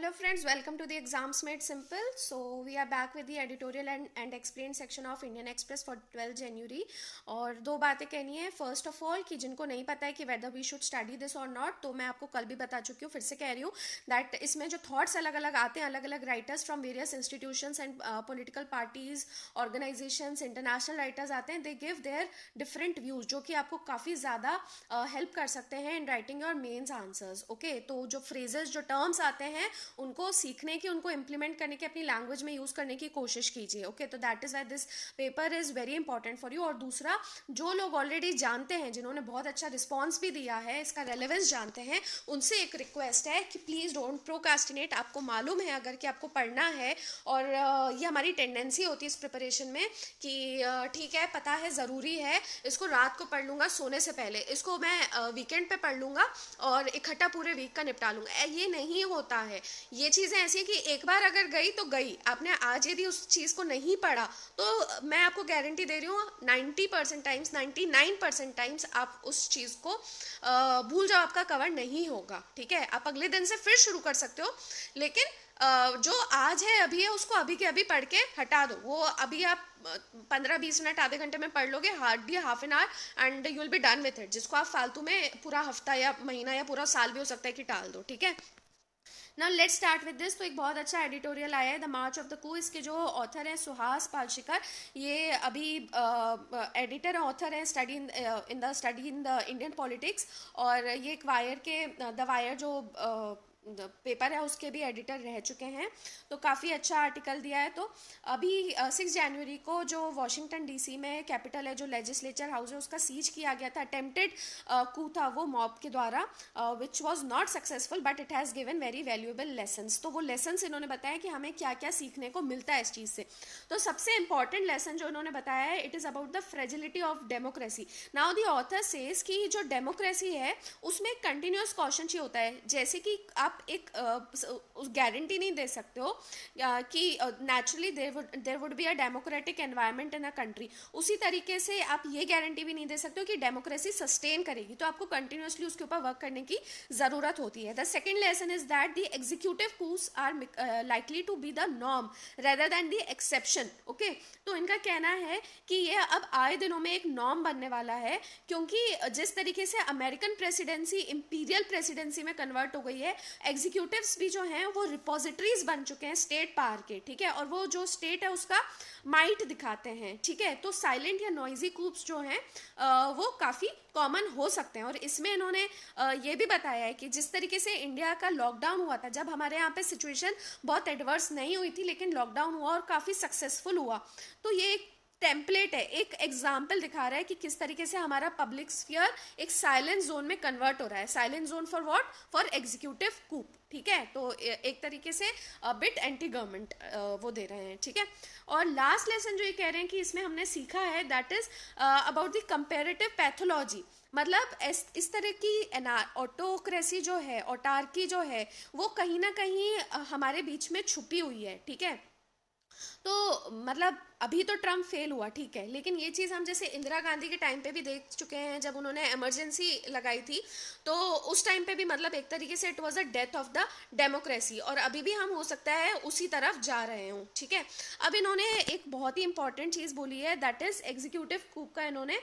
Hello friends welcome to the exams made simple so we are back with the editorial and and explain section of Indian Express for twelfth January और दो बातें कहनी है first of all कि जिनको नहीं पता है कि whether we should study this or not तो मैं आपको कल भी बता चुकी हूँ फिर से कह रही हूँ दैट इसमें जो थाट्स अलग अलग आते हैं अलग अलग writers from various institutions and political parties organisation international writers आते हैं they give their different views जो कि आपको काफ़ी ज़्यादा हेल्प uh, कर सकते हैं in writing your mains answers okay तो जो फ्रेजेस जो टर्म्स आते हैं उनको सीखने की उनको इम्प्लीमेंट करने की अपनी लैंग्वेज में यूज़ करने की कोशिश कीजिए ओके तो that is why this paper is very important for you और दूसरा जो लोग ऑलरेडी जानते हैं जिन्होंने बहुत अच्छा रिस्पॉन्स भी दिया है इसका रेलिवेंस जानते हैं उनसे एक रिक्वेस्ट है कि प्लीज़ डोंट प्रोकास्टिनेट आपको मालूम है अगर कि आपको पढ़ना है और ये हमारी टेंडेंसी होती है इस प्रिपरेशन में कि ठीक है पता है ज़रूरी है इसको रात को पढ़ लूँगा सोने से पहले इसको मैं वीकेंड पे पढ़ लूँगा और इकट्ठा पूरे वीक का निपटा लूँगा ये नहीं होता है ये चीज़ें ऐसी हैं कि एक बार अगर गई तो गई आपने आज यदि उस चीज़ को नहीं पढ़ा तो मैं आपको गारंटी दे रही हूँ ninety percent times ninety nine percent times आप उस चीज़ को भूल जाओ आपका कवर नहीं होगा ठीक है आप अगले दिन से फिर शुरू कर सकते हो लेकिन जो आज है अभी है उसको अभी के अभी पढ़ के हटा दो वो अभी आप पंद्रह बीस मिनट आधे घंटे में पढ़ लोगे hardly half an hour and you will be done with it जिसको आप फालतू में पूरा हफ्ता या महीना या पूरा साल भी हो सकता है कि टाल दो ठीक है now let start with this तो एक बहुत अच्छा एडिटोरियल आया है the March of the coup इसके जो ऑथर हैं सुहास पालशिकर ये अभी एडिटर ऑथर हैं study in the study in the Indian politics और ये एक वायर के द वायर जो uh, पेपर है उसके भी एडिटर रह चुके हैं तो काफ़ी अच्छा आर्टिकल दिया है तो अभी सिक्स जनवरी को जो वाशिंगटन डीसी में कैपिटल है जो लेजिस्लेचर हाउस है उसका सीज किया गया था अटेम्प्टेड कू था वो मॉब के द्वारा which was not successful but it has given very valuable lessons तो वो लेसन्स इन्होंने बताया कि हमें क्या क्या सीखने को मिलता है इस चीज़ से तो सबसे इंपॉर्टेंट लेसन जो इन्होंने बताया है it is about the fragility of democracy now the author says कि जो डेमोक्रेसी है उसमें कंटिन्यूस कॉशन ही होता है जैसे कि आप आप एक गारंटी नहीं दे सकते हो कि naturally there would be a democratic environment in a country उसी तरीके से आप ये गारंटी भी नहीं दे सकते हो कि डेमोक्रेसी सस्टेन करेगी तो आपको कंटिन्यूसली उसके ऊपर वर्क करने की ज़रूरत होती है the second lesson is that the executive coups are likely to be the norm rather than the exception okay तो इनका कहना है कि यह अब आए दिनों में एक नॉर्म बनने वाला है क्योंकि जिस तरीके से अमेरिकन प्रेसिडेंसी इंपीरियल प्रेसिडेंसी में कन्वर्ट हो गई है एग्जीक्यूटिव्स भी जो हैं वो रिपोजिटरीज बन चुके हैं स्टेट पावर के ठीक है और वो जो स्टेट है उसका माइट दिखाते हैं ठीक है तो साइलेंट या नॉइजी कूप्स जो हैं वो काफ़ी कॉमन हो सकते हैं और इसमें इन्होंने ये भी बताया है कि जिस तरीके से इंडिया का लॉकडाउन हुआ था जब हमारे यहाँ पे सिचुएशन बहुत एडवर्स नहीं हुई थी लेकिन लॉकडाउन हुआ और काफ़ी सक्सेसफुल हुआ तो ये एक टेम्पलेट है एक एग्जाम्पल दिखा रहा है कि किस तरीके से हमारा पब्लिक स्फीयर एक साइलेंट जोन में कन्वर्ट हो रहा है silent zone for what for executive coup ठीक है तो एक तरीके से बिट एंटी गवर्नमेंट वो दे रहे हैं ठीक है और लास्ट लेसन जो ये कह रहे हैं कि इसमें हमने सीखा है that is about the comparative pathology मतलब इस, इस तरह की ऑटोक्रेसी जो है ओटार्की जो है वो कहीं ना कहीं हमारे बीच में छुपी हुई है ठीक है तो मतलब अभी तो ट्रम्प फेल हुआ ठीक है लेकिन ये चीज़ हम जैसे इंदिरा गांधी के टाइम पे भी देख चुके हैं जब उन्होंने इमरजेंसी लगाई थी तो उस टाइम पे भी मतलब एक तरीके से it was a death of the democracy और अभी भी हम हो सकता है उसी तरफ जा रहे हों ठीक है अब इन्होंने एक बहुत ही इंपॉर्टेंट चीज़ बोली है दैट इज़ एग्जीक्यूटिव कूप का इन्होंने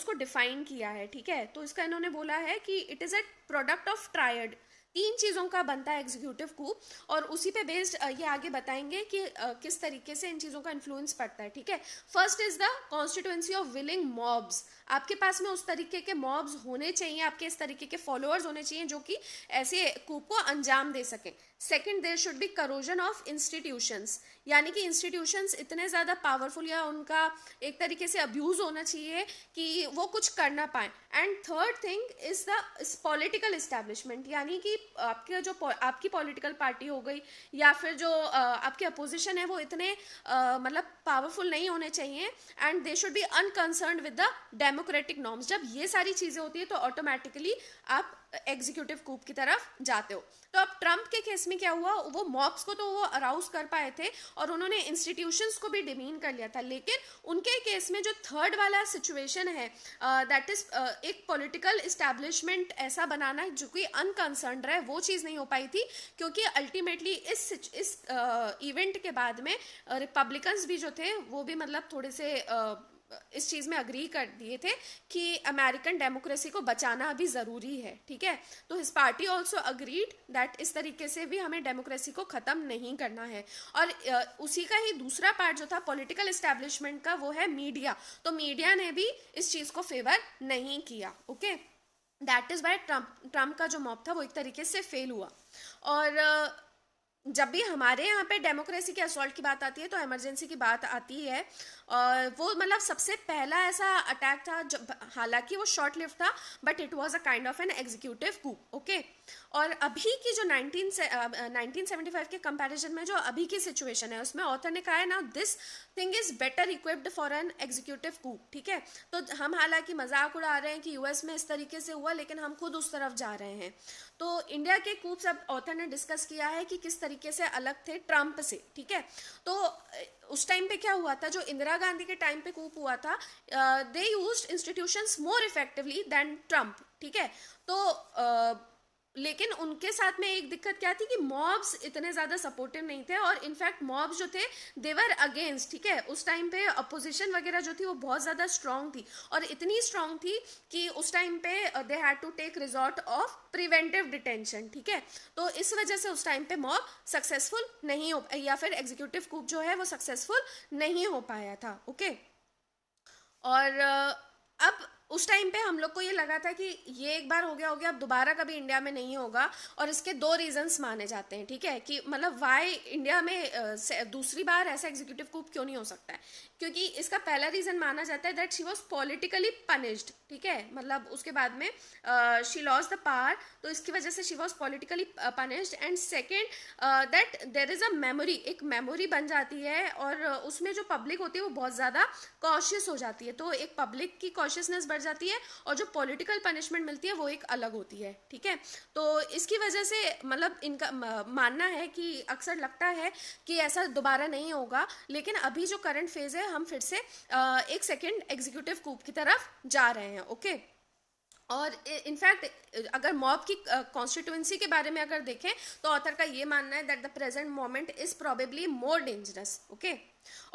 उसको डिफाइन किया है ठीक है तो इसका इन्होंने बोला है कि it is a product of triad तीन चीज़ों का बनता है एग्जीक्यूटिव कूप और उसी पे बेस्ड ये आगे बताएंगे कि किस तरीके से इन चीज़ों का इन्फ्लुएंस पड़ता है ठीक है first is the constituency of willing mobs आपके पास में उस तरीके के मॉब्स होने चाहिए आपके इस तरीके के फॉलोअर्स होने चाहिए जो कि ऐसे कूप को अंजाम दे सकें second there should be corrosion of institutions यानी कि इंस्टीट्यूशंस इतने ज़्यादा पावरफुल या उनका एक तरीके से अब्यूज़ होना चाहिए कि वो कुछ कर ना पाए and third thing is the political establishment यानी कि आपके जो आपकी पॉलिटिकल पार्टी हो गई या फिर जो आपके अपोजिशन है वो इतने मतलब पावरफुल नहीं होने चाहिए and they should be unconcerned with the demo democratic norms जब ये सारी चीज़ें होती है तो ऑटोमेटिकली आप एग्जीक्यूटिव कूप की तरफ जाते हो तो अब ट्रंप के केस में क्या हुआ वो मॉक्स को तो वो अराउज कर पाए थे और उन्होंने इंस्टीट्यूशंस को भी डिमीन कर लिया था लेकिन उनके केस में जो थर्ड वाला सिचुएशन है दैट इज एक पॉलिटिकल इस्टेब्लिशमेंट ऐसा बनाना जो कि अनकंसर्न रहे वो चीज़ नहीं हो पाई थी क्योंकि अल्टीमेटली इस इस इवेंट uh, के बाद में रिपब्लिकन्स भी जो थे वो भी मतलब थोड़े से uh, इस चीज़ में अग्री कर दिए थे कि अमेरिकन डेमोक्रेसी को बचाना अभी ज़रूरी है ठीक है तो his party also agreed that इस तरीके से भी हमें डेमोक्रेसी को ख़त्म नहीं करना है और उसी का ही दूसरा पार्ट जो था पॉलिटिकल इस्टेब्लिशमेंट का वो है मीडिया तो मीडिया ने भी इस चीज़ को फेवर नहीं किया okay that is why Trump Trump का जो मॉप था वो एक तरीके से फेल हुआ और जब भी हमारे यहाँ पे डेमोक्रेसी के असॉल्ट की बात आती है तो इमरजेंसी की बात आती है और वो मतलब सबसे पहला ऐसा अटैक था जब हालांकि वो शॉर्ट लिव था but it was a kind of an executive coup okay और अभी की जो नाइनटीन से, सेवेंटी फाइव के कंपैरिजन में जो अभी की सिचुएशन है उसमें ऑथर ने कहा है ना this thing is better equipped for an executive coup ठीक है तो हम हालांकि मजाक उड़ा रहे हैं कि यूएस में इस तरीके से हुआ लेकिन हम खुद उस तरफ जा रहे हैं तो इंडिया के कूप्स अब ऑथर ने डिस्कस किया है कि किस तरीके से अलग थे ट्रंप से ठीक है तो उस टाइम पे क्या हुआ था जो इंदिरा गांधी के टाइम पे कूप हुआ था they use institutions more effectively than Trump ठीक है तो uh, लेकिन उनके साथ में एक दिक्कत क्या थी कि मॉब्स इतने ज़्यादा सपोर्टिव नहीं थे और इनफैक्ट मॉब्स जो थे देवर अगेंस्ट ठीक है उस टाइम पे अपोजिशन वगैरह जो थी वो बहुत ज़्यादा स्ट्रांग थी और इतनी स्ट्रांग थी कि उस टाइम पे they had to take resort of preventive detention ठीक है तो इस वजह से उस टाइम पे मॉब सक्सेसफुल नहीं हो या फिर एग्जीक्यूटिव कूप जो है वो सक्सेसफुल नहीं हो पाया था ओके और uh, अब उस टाइम पे हम लोग को ये लगा था कि ये एक बार हो गया हो गया अब दोबारा कभी इंडिया में नहीं होगा और इसके दो रीजंस माने जाते हैं ठीक है कि मतलब वाई इंडिया में दूसरी बार ऐसा एग्जीक्यूटिव कूप क्यों नहीं हो सकता है क्योंकि इसका पहला रीजन माना जाता है that she was politically punished ठीक है मतलब उसके बाद में शी लॉस द पार तो इसकी वजह से she was politically punished and second that there is a memory एक मेमोरी बन जाती है और उसमें जो पब्लिक होती है वो बहुत ज़्यादा कॉशियस हो जाती है तो एक पब्लिक की कॉशियसनेस बढ़ पड़ जाती है और जो पॉलिटिकल पनिशमेंट मिलती है वो एक अलग होती है ठीक है तो इसकी वजह से मतलब इनका मानना है कि अक्सर लगता है कि ऐसा दोबारा नहीं होगा लेकिन अभी जो करंट फेज है हम फिर से एक सेकेंड एग्जीक्यूटिव कूप की तरफ जा रहे हैं ओके और इनफैक्ट अगर मॉब की कॉन्स्टिट्यूंसी uh, के बारे में अगर देखें तो ऑथर का ये मानना है that the present moment is probably more dangerous okay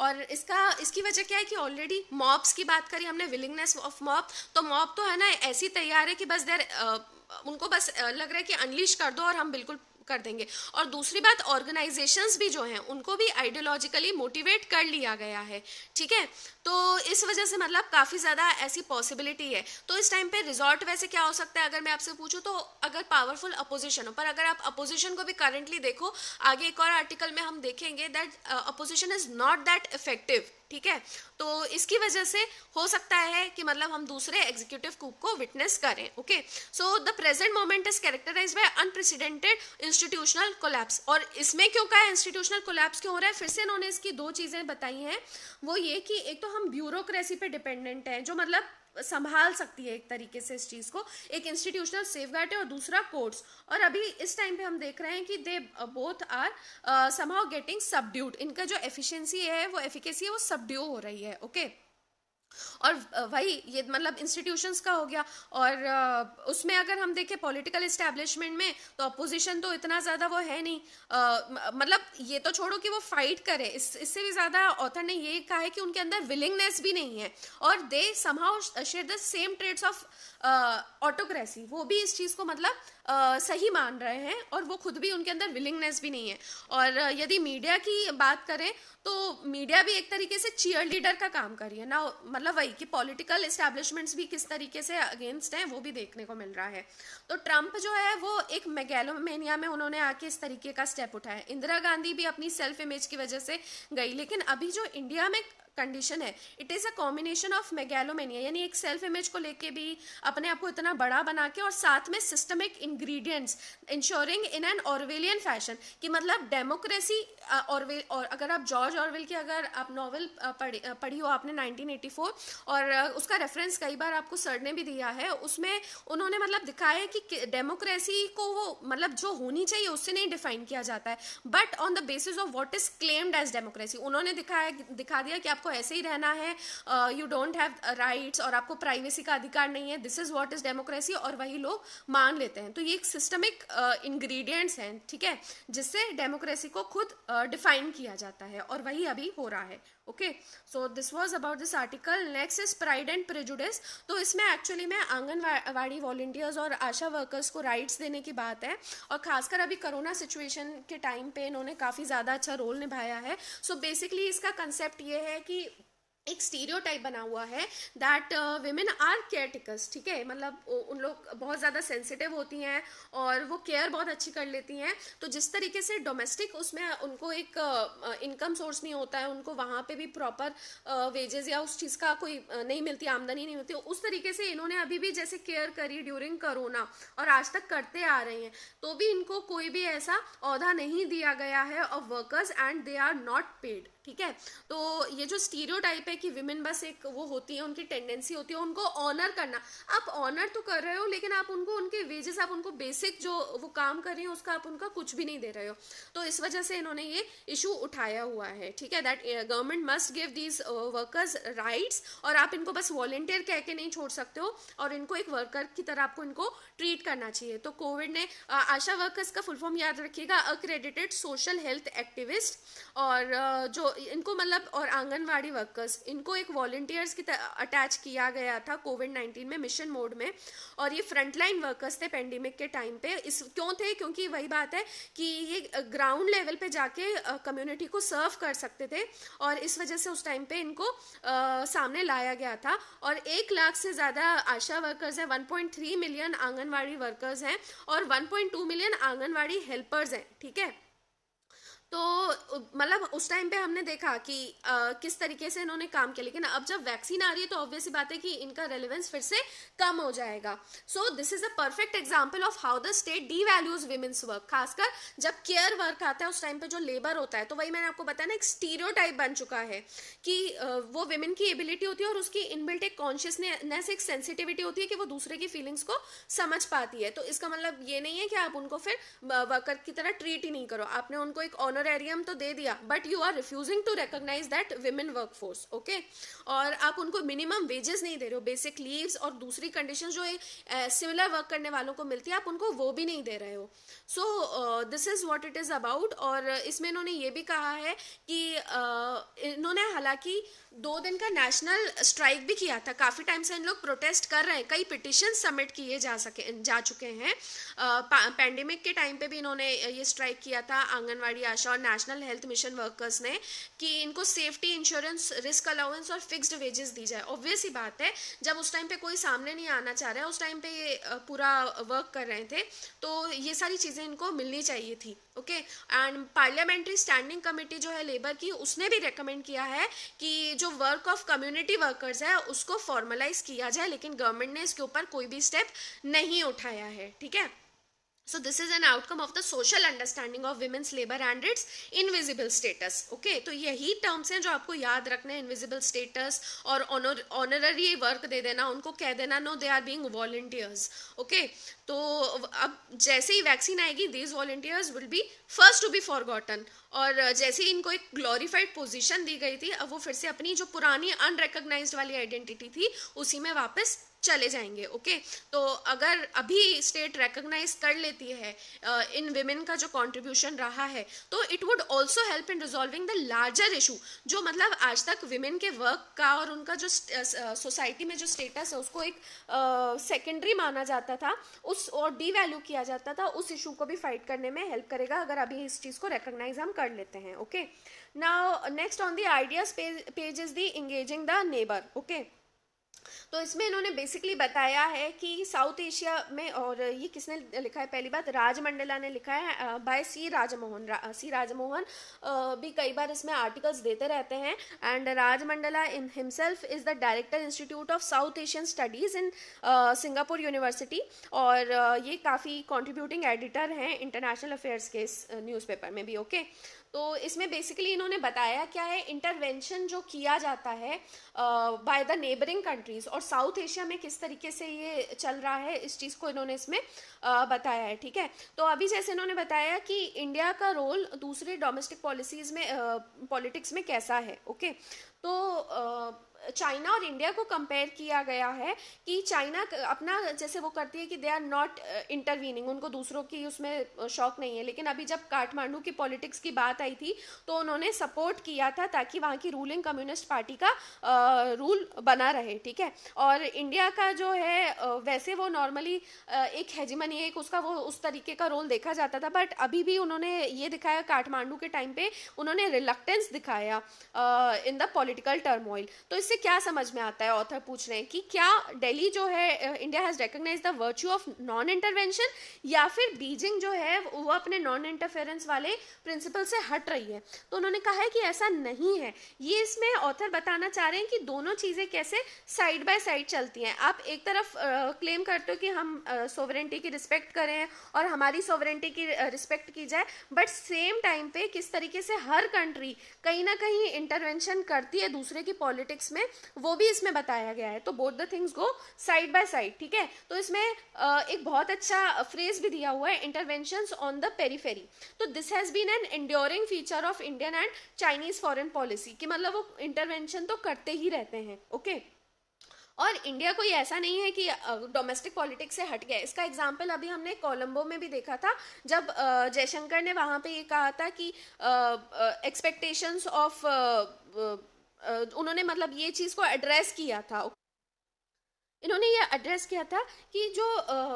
और इसका इसकी वजह क्या है कि ऑलरेडी मॉब्स की बात करी हमने विलिंगनेस ऑफ मॉब तो मॉब तो है ना ऐसी तैयार है कि बस देर uh, उनको बस uh, लग रहा है कि अनलिश कर दो और हम बिल्कुल कर देंगे और दूसरी बात ऑर्गेनाइजेशन भी जो हैं उनको भी आइडियोलॉजिकली मोटिवेट कर लिया गया है ठीक है तो इस वजह से मतलब काफ़ी ज़्यादा ऐसी पॉसिबिलिटी है तो इस टाइम पे रिजॉर्ट वैसे क्या हो सकता है अगर मैं आपसे पूछूँ तो अगर पावरफुल अपोजिशन हो पर अगर आप अपोजिशन को भी करंटली देखो आगे एक और आर्टिकल में हम देखेंगे that opposition is not that effective ठीक है तो इसकी वजह से हो सकता है कि मतलब हम दूसरे एग्जीक्यूटिव कूप को विटनेस करें okay so the present moment is characterise by unprecedented institutional collapse और इसमें क्यों कहा इंस्टीट्यूशनल कोलैप्स क्यों हो रहा है फिर से इन्होंने इसकी दो चीज़ें बताई हैं वो ये कि एक तो हम ब्यूरोक्रेसी पे डिपेंडेंट हैं जो मतलब संभाल सकती है एक तरीके से इस चीज़ को एक इंस्टीट्यूशनल सेफ है और दूसरा कोर्ट्स और अभी इस टाइम पे हम देख रहे हैं कि they both are somehow getting subdued इनका जो एफिशिएंसी है वो एफिकेसी है वो सबड्यू हो रही है ओके okay? और वही ये मतलब इंस्टीट्यूशंस का हो गया और उसमें अगर हम देखें पॉलिटिकल इस्टेब्लिशमेंट में तो अपोजिशन तो इतना ज़्यादा वो है नहीं आ, मतलब ये तो छोड़ो कि वो फाइट करे इस इससे भी ज़्यादा ऑथर ने ये कहा है कि उनके अंदर विलिंगनेस भी नहीं है और they somehow share the same traits of autocracy वो भी इस चीज़ को मतलब आ, सही मान रहे हैं और वो खुद भी उनके अंदर विलिंगनेस भी नहीं है और यदि मीडिया की बात करें तो मीडिया भी एक तरीके से चीयर लीडर का काम कर रही है ना मतलब वही कि पॉलिटिकल इस्टेब्लिशमेंट्स भी किस तरीके से अगेंस्ट हैं वो भी देखने को मिल रहा है तो ट्रंप जो है वो एक मेगेलोमेनिया में उन्होंने आके इस तरीके का स्टेप उठाया इंदिरा गांधी भी अपनी सेल्फ इमेज की वजह से गई लेकिन अभी जो इंडिया में कंडीशन है it is a combination of megalomania यानी एक सेल्फ इमेज को लेके भी अपने आप को इतना बड़ा बना के और साथ में systemic ingredients ensuring in an Orwellian fashion कि मतलब डेमोक्रेसी और अगर आप जॉर्ज ऑरवेल की अगर आप नॉवल पढ़ी, पढ़ी हो आपने 1984 और उसका रेफरेंस कई बार आपको सर ने भी दिया है उसमें उन्होंने मतलब दिखाया है कि डेमोक्रेसी को वो मतलब जो होनी चाहिए उससे नहीं डिफाइन किया जाता है but on the basis of what is claimed as democracy उन्होंने दिखाया दिखा दिया कि आप आपको ऐसे ही रहना है यू डोंट हैव राइट्स और आपको प्राइवेसी का अधिकार नहीं है this is what is democracy और वही लोग मान लेते हैं तो ये एक सिस्टमिक इंग्रेडिएंट्स हैं ठीक है जिससे डेमोक्रेसी को खुद डिफाइन uh, किया जाता है और वही अभी हो रहा है okay so this was about this article next is Pride and Prejudice तो इसमें एक्चुअली में आंगनवाड़ी वॉल्टियर्स और आशा वर्कर्स को राइट्स देने की बात है और खासकर अभी कोरोना सिचुएशन के टाइम पे इन्होंने काफ़ी ज़्यादा अच्छा रोल निभाया है सो so बेसिकली इसका कंसेप्ट ये है कि एक स्टीरियो टाइप बना हुआ है that women are caretakers ठीक है मतलब उन लोग बहुत ज़्यादा सेंसिटिव होती हैं और वो केयर बहुत अच्छी कर लेती हैं तो जिस तरीके से डोमेस्टिक उसमें उनको एक इनकम uh, सोर्स uh, नहीं होता है उनको वहाँ पे भी प्रॉपर वेजेस uh, या उस चीज़ का कोई uh, नहीं मिलती आमदनी नहीं होती उस तरीके से इन्होंने अभी भी जैसे केयर करी ड्यूरिंग करोना और आज तक करते आ रहे हैं तो भी इनको कोई भी ऐसा अहदा नहीं दिया गया है of workers and they are not paid ठीक है तो ये जो स्टीरियो टाइप है कि विमेन बस एक वो होती है उनकी टेंडेंसी होती है उनको ऑनर करना आप ऑनर तो कर रहे हो लेकिन आप उनको उनके वेजेस आप उनको बेसिक जो वो काम कर रही हैं उसका आप उनका कुछ भी नहीं दे रहे हो तो इस वजह से इन्होंने ये इशू उठाया हुआ है ठीक है that government must give these workers rights और आप इनको बस वॉलेंटियर कह के नहीं छोड़ सकते हो और इनको एक वर्कर की तरह आपको इनको ट्रीट करना चाहिए तो कोविड ने uh, आशा वर्कर्स का फुल फॉर्म याद रखिएगा अक्रेडिटेड सोशल हेल्थ एक्टिविस्ट और uh, जो इनको मतलब और आंगनवाड़ी वर्कर्स इनको एक वॉल्टियर्स की अटैच किया गया था कोविड नाइन्टीन में मिशन मोड में और ये फ्रंटलाइन वर्कर्स थे पेंडेमिक के टाइम पे इस क्यों थे क्योंकि वही बात है कि ये ग्राउंड लेवल पे जाके कम्युनिटी को सर्व कर सकते थे और इस वजह से उस टाइम पे इनको आ, सामने लाया गया था और एक लाख से ज़्यादा आशा वर्कर्स हैं वन मिलियन आंगनवाड़ी वर्कर्स हैं और वन मिलियन आंगनवाड़ी हेल्पर्स हैं ठीक है तो मतलब उस टाइम पे हमने देखा कि आ, किस तरीके से इन्होंने काम किया लेकिन अब जब वैक्सीन आ रही है तो ऑब्वियस बात है कि इनका रेलिवेंस फिर से कम हो जाएगा so this is a perfect example of how the state devalues women's work खासकर जब केयर वर्क आता है उस टाइम पे जो लेबर होता है तो वही मैंने आपको बताया ना एक स्टीरियो बन चुका है कि वो वेमेन की एबिलिटी होती है और उसकी इनबिल्ट एक कॉन्शियसनेस एक सेंसिटिविटी होती है कि वो दूसरे की फीलिंग्स को समझ पाती है तो इसका मतलब ये नहीं है कि आप उनको फिर वर्कर की तरह ट्रीट ही नहीं करो आपने उनको एक ऑनर ऑनरेरियम तो दे दिया but you are refusing to recognise that women workforce okay और आप उनको मिनिमम वेजेस नहीं दे रहे हो बेसिक लीव्स और दूसरी कंडीशन जो सिमिलर वर्क करने वालों को मिलती है आप उनको वो भी नहीं दे रहे हो so this is what it is about और इसमें इन्होंने ये भी कहा है कि uh, इन्होंने हालांकि दो दिन का नेशनल स्ट्राइक भी किया था काफ़ी टाइम से इन लोग प्रोटेस्ट कर रहे हैं कई पिटिशन सबमिट किए जा सके जा चुके हैं uh, के टाइम पे भी इन्होंने ये स्ट्राइक किया था आंगनवाड़ी आशा और नेशनल हेल्थ मिशन वर्कर्स ने कि इनको सेफ्टी इंश्योरेंस रिस्क अलाउंस और फिक्स्ड वेजेस दी जाए ऑब्वियस ही बात है जब उस टाइम पे कोई सामने नहीं आना चाह रहा है उस टाइम पे ये पूरा वर्क कर रहे थे तो ये सारी चीज़ें इनको मिलनी चाहिए थी okay and parliamentary standing committee जो है लेबर की उसने भी रिकमेंड किया है कि जो वर्क ऑफ कम्युनिटी वर्कर्स है उसको फॉर्मलाइज किया जाए लेकिन गवर्नमेंट ने इसके ऊपर कोई भी स्टेप नहीं उठाया है ठीक है so this is an outcome of the social understanding of women's labor and its invisible status okay to yahi terms hain jo aapko yaad rakhne invisible status aur honor honorary work de dena unko keh dena no they are being volunteers okay to ab jaise hi vaccine aayegi these volunteers will be first to be forgotten और जैसे ही इनको एक glorified position दी गई थी अब वो फिर से अपनी जो पुरानी अनरिकग्नाइज वाली आइडेंटिटी थी उसी में वापस चले जाएंगे ओके तो अगर अभी स्टेट रिकग्नाइज कर लेती है uh, इन वेमेन का जो कॉन्ट्रीब्यूशन रहा है तो it would also help in resolving the larger issue जो मतलब आज तक वेमेन के वर्क का और उनका जो सोसाइटी uh, में जो स्टेटस है उसको एक सेकेंडरी uh, माना जाता था उस और डी वैल्यू किया जाता था उस इशू को भी फाइट करने में हेल्प करेगा अगर अभी इस चीज़ को रिकग्नाइज हम कर लेते हैं okay now next on the ideas page is the engaging the neighbour okay तो इसमें इन्होंने बेसिकली बताया है कि साउथ एशिया में और ये किसने लिखा है पहली बात राजमंडला ने लिखा है बाय सी राजमोहन रा, सी राजमोहन भी कई बार इसमें आर्टिकल्स देते रहते हैं and Rajamandala himself is the director institute of South Asian studies in Singapore university और ये काफ़ी कॉन्ट्रीब्यूटिंग एडिटर हैं इंटरनेशनल अफेयर्स के इस न्यूज़पेपर में भी ओके okay? तो इसमें बेसिकली इन्होंने बताया क्या है इंटरवेंशन जो किया जाता है बाय द नेबरिंग कंट्रीज़ और साउथ एशिया में किस तरीके से ये चल रहा है इस चीज़ को इन्होंने इसमें uh, बताया है ठीक है तो अभी जैसे इन्होंने बताया कि इंडिया का रोल दूसरे डोमेस्टिक पॉलिसीज़ में पॉलिटिक्स uh, में कैसा है ओके okay? तो uh, चाइना और इंडिया को कंपेयर किया गया है कि चाइना अपना जैसे वो करती है कि दे आर नॉट इंटरवीनिंग उनको दूसरों की उसमें uh, शौक नहीं है लेकिन अभी जब काठमांडू की पॉलिटिक्स की बात आई थी तो उन्होंने सपोर्ट किया था ताकि वहाँ की रूलिंग कम्युनिस्ट पार्टी का रूल uh, बना रहे ठीक है और इंडिया का जो है uh, वैसे वो नॉर्मली एक हेजिमनी एक उसका वो उस तरीके का रोल देखा जाता था बट अभी भी उन्होंने ये दिखाया काठमांडू के टाइम पे उन्होंने रिलक्टेंस दिखाया इन द पॉलिटिकल टर्मोइल तो इससे इससे क्या समझ में आता है ऑथर पूछ रहे हैं कि क्या दिल्ली जो है India has recognise the virtue of non intervention या फिर बीजिंग जो है वो अपने नॉन इंटरफेरेंस वाले प्रिंसिपल से हट रही है तो उन्होंने कहा है कि ऐसा नहीं है ये इसमें ऑथर बताना चाह रहे हैं कि दोनों चीज़ें कैसे साइड बाय साइड चलती हैं आप एक तरफ क्लेम करते हो कि हम सोवरेंटी की रिस्पेक्ट करें और हमारी सोवरेंटी की रिस्पेक्ट की जाए बट सेम टाइम पे किस तरीके से हर कंट्री कहीं ना कहीं इंटरवेंशन करती है दूसरे की पॉलिटिक्स में हैं वो भी इसमें बताया गया है तो both the things go side by side ठीक है तो इसमें एक बहुत अच्छा फ्रेज भी दिया हुआ है इंटरवेंशन ऑन द पेरीफेरी तो this has been an enduring feature of Indian and Chinese foreign policy कि मतलब वो इंटरवेंशन तो करते ही रहते हैं ओके okay? और इंडिया कोई ऐसा नहीं है कि डोमेस्टिक पॉलिटिक्स से हट गया इसका एग्जांपल अभी हमने कोलंबो में भी देखा था जब जयशंकर ने वहाँ पे ये कहा था कि एक्सपेक्टेशंस ऑफ उन्होंने मतलब ये चीज़ को एड्रेस किया था इन्होंने ये एड्रेस किया था कि जो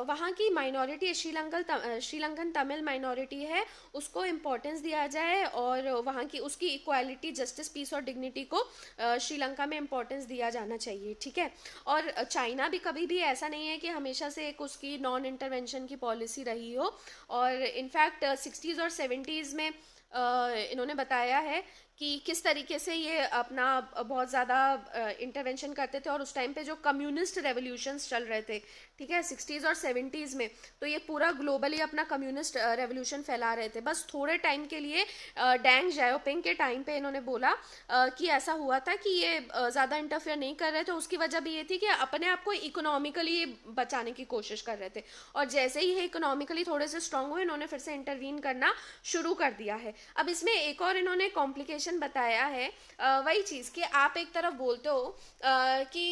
वहाँ की माइनॉरिटी श्रीलंकन श्रीलंकन तमिल माइनॉरिटी है उसको इम्पोर्टेंस दिया जाए और वहाँ की उसकी इक्वालिटी जस्टिस पीस और डिग्निटी को श्रीलंका में इम्पोर्टेंस दिया जाना चाहिए ठीक है और चाइना भी कभी भी ऐसा नहीं है कि हमेशा से एक उसकी नॉन इंटरवेंशन की पॉलिसी रही हो और इनफैक्ट सिक्सटीज़ और सेवेंटीज़ में इन्होंने बताया है कि किस तरीके से ये अपना बहुत ज़्यादा इंटरवेंशन करते थे और उस टाइम पे जो कम्युनिस्ट रेवोल्यूशंस चल रहे थे ठीक है सिक्सटीज़ और सेवेंटीज़ में तो ये पूरा ग्लोबली अपना कम्युनिस्ट रेवोल्यूशन फैला रहे थे बस थोड़े टाइम के लिए डैंग जायोपिंग के टाइम पे इन्होंने बोला कि ऐसा हुआ था कि ये ज़्यादा इंटरफेयर नहीं कर रहे थे उसकी वजह भी ये थी कि अपने आप को इकोनॉमिकली बचाने की कोशिश कर रहे थे और जैसे ही ये इकोनॉमिकली थोड़े से स्ट्रांग हुए इन्होंने फिर से इंटरवीन करना शुरू कर दिया है अब इसमें एक और इन्होंने कॉम्प्लिकेशन बताया है वही चीज़ कि आप एक तरफ बोलते हो कि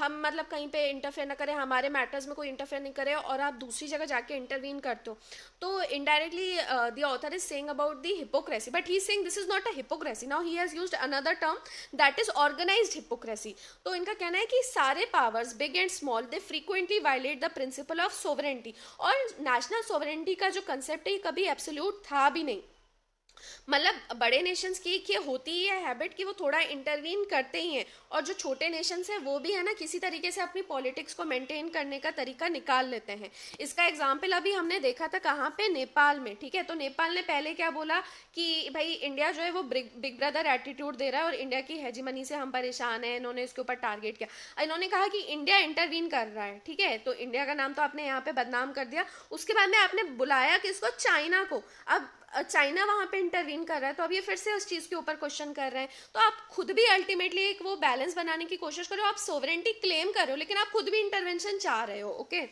हम मतलब कहीं पर इंटरफेयर ना करें हमारे मैटर मैटर्स में कोई इंटरफेयर नहीं करे और आप दूसरी जगह जाके इंटरवीन करते हो तो indirectly the author is saying about the hypocrisy but he saying this is not a hypocrisy now he has use another term that is organise hypocrisy तो इनका कहना है कि सारे powers big and small they frequently violate the principle of sovereignty और national sovereignty का जो concept है ये कभी एब्सोल्यूट था भी नहीं मतलब बड़े नेशंस की ये होती ही है हैबिट कि वो थोड़ा इंटरवीन करते ही हैं और जो छोटे नेशंस हैं वो भी है ना किसी तरीके से अपनी पॉलिटिक्स को मेंटेन करने का तरीका निकाल लेते हैं इसका एग्जांपल अभी हमने देखा था कहाँ पे नेपाल में ठीक है तो नेपाल ने पहले क्या बोला कि भाई इंडिया जो है वो बिग ब्रदर एटीट्यूड दे रहा है और इंडिया की हैजी से हम परेशान हैं इन्होंने इसके ऊपर टारगेट किया इन्होंने कहा कि इंडिया इंटरवीन कर रहा है ठीक है तो इंडिया का नाम तो आपने यहाँ पे बदनाम कर दिया उसके बाद में आपने बुलाया किसको चाइना को अब चाइना वहां पे इंटरवीन कर रहा है तो अब ये फिर से उस चीज़ के ऊपर क्वेश्चन कर रहे हैं तो आप खुद भी अल्टीमेटली एक वो बैलेंस बनाने की कोशिश करो आप सोवरेंटी क्लेम कर रहे हो लेकिन आप खुद भी इंटरवेंशन चाह रहे हो ओके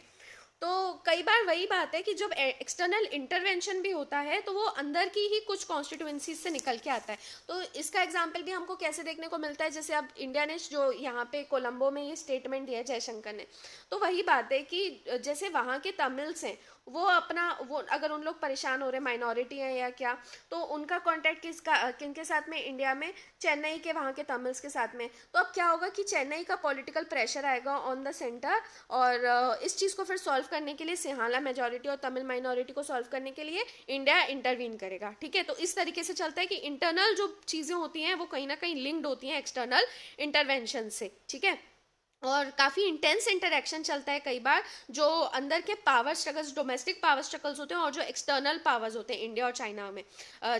तो कई बार वही बात है कि जब एक्सटर्नल इंटरवेंशन भी होता है तो वो अंदर की ही कुछ कॉन्स्टिट्यूंसीज से निकल के आता है तो इसका एग्जाम्पल भी हमको कैसे देखने को मिलता है जैसे अब इंडिया ने जो यहाँ पे कोलंबो में ये स्टेटमेंट दिया जयशंकर ने तो वही बात है कि जैसे वहाँ के तमिल्स हैं वो अपना वो अगर उन लोग परेशान हो रहे हैं माइनॉरिटी हैं या क्या तो उनका कॉन्टैक्ट किसका किन के साथ में इंडिया में चेन्नई के वहाँ के तमिल्स के साथ में तो अब क्या होगा कि चेन्नई का पॉलिटिकल प्रेशर आएगा ऑन द सेंटर और इस चीज़ को फिर सॉल्व करने के लिए सिहाला मेजोरिटी और तमिल माइनॉरिटी को सॉल्व करने के लिए इंडिया इंटरवीन करेगा ठीक है तो इस तरीके से चलता है कि इंटरनल जो चीज़ें होती हैं वो कहीं ना कहीं लिंक्ड होती हैं एक्सटर्नल इंटरवेंशन से ठीक है और काफ़ी इंटेंस इंटरेक्शन चलता है कई बार जो अंदर के power struggles domestic power struggles होते हैं और जो एक्सटर्नल पावर्स होते हैं इंडिया और चाइना में